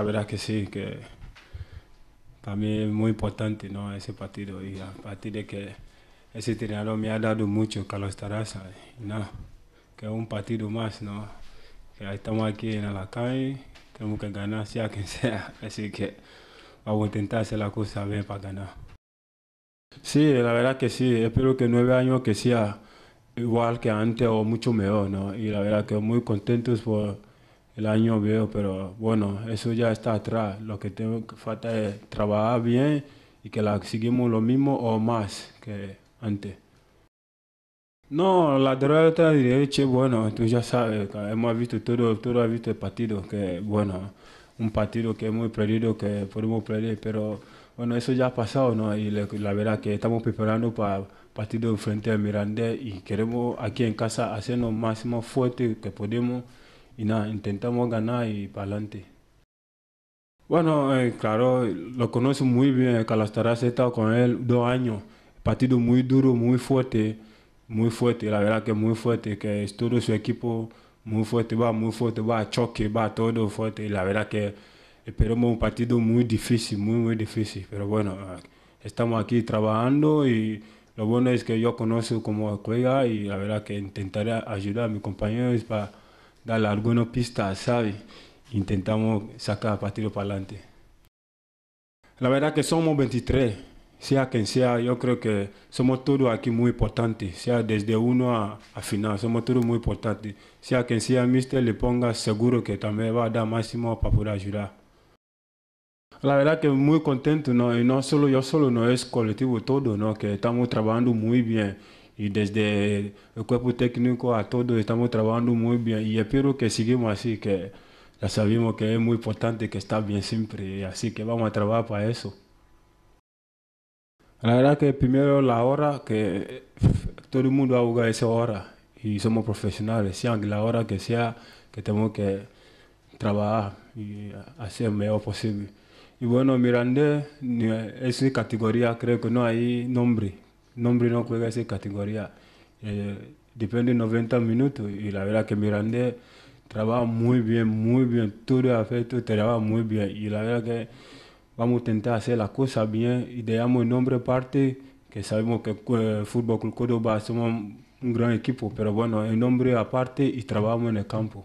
La verdad que sí, que para mí es muy importante ¿no? ese partido y a partir de que ese entrenador me ha dado mucho, Carlos Taraza, que es un partido más, ¿no? que estamos aquí en la calle, tenemos que ganar sea quien sea, así que vamos a intentar hacer la cosa bien para ganar. Sí, la verdad que sí, espero que nueve años que sea igual que antes o mucho mejor, ¿no? y la verdad que muy contentos por el año veo, pero bueno, eso ya está atrás. Lo que tengo que falta es trabajar bien y que la seguimos lo mismo o más que antes. No, la derrota de derecha, bueno, tú ya sabes, hemos visto todo, todo ha visto el partido, que bueno, un partido que muy perdido, que podemos perder, pero bueno, eso ya ha pasado, ¿no? Y la, verdad que estamos preparando para partido frente a Miranda y queremos aquí en casa hacernos máximo fuerte que podemos y nada, intentamos ganar y para adelante. Bueno, eh, claro, lo conozco muy bien, Calastaraz he estado con él dos años, partido muy duro, muy fuerte, muy fuerte, la verdad que muy fuerte, que es su equipo muy fuerte, va muy fuerte, va a choque, va todo fuerte, la verdad que esperamos un partido muy difícil, muy, muy difícil, pero bueno, eh, estamos aquí trabajando y lo bueno es que yo conozco como juega y la verdad que intentaré ayudar a mis compañeros para darle alguna pista, ¿sabe? Intentamos sacar partido para adelante. La verdad que somos 23, sea quien sea, yo creo que somos todos aquí muy importantes, sea desde uno a, final, somos todos muy importantes. Sea quien sea, Mister le ponga seguro que también va a dar máximo para poder ayudar. La verdad que muy contento, ¿no? Y no solo yo solo, no es colectivo todo, ¿no? Que estamos trabajando muy bien y desde el cuerpo técnico a todos estamos trabajando muy bien y espero que sigamos así, que ya sabemos que es muy importante que está bien siempre, así que vamos a trabajar para eso. La verdad que primero la hora, que todo el mundo ahoga esa hora y somos profesionales, sea la hora que sea, que tenemos que trabajar y hacer lo mejor posible. Y bueno, Miranda es una categoría, creo que no hay nombre, nombre no juega esa categoría. Eh, depende de 90 minutos y la verdad que Miranda trabaja muy bien, muy bien, todo afecto trabaja muy bien y la verdad que vamos a intentar hacer las cosas bien y dejamos el nombre aparte, que sabemos que el eh, Fútbol Club Córdoba somos un gran equipo, pero bueno, el nombre aparte y trabajamos en el campo.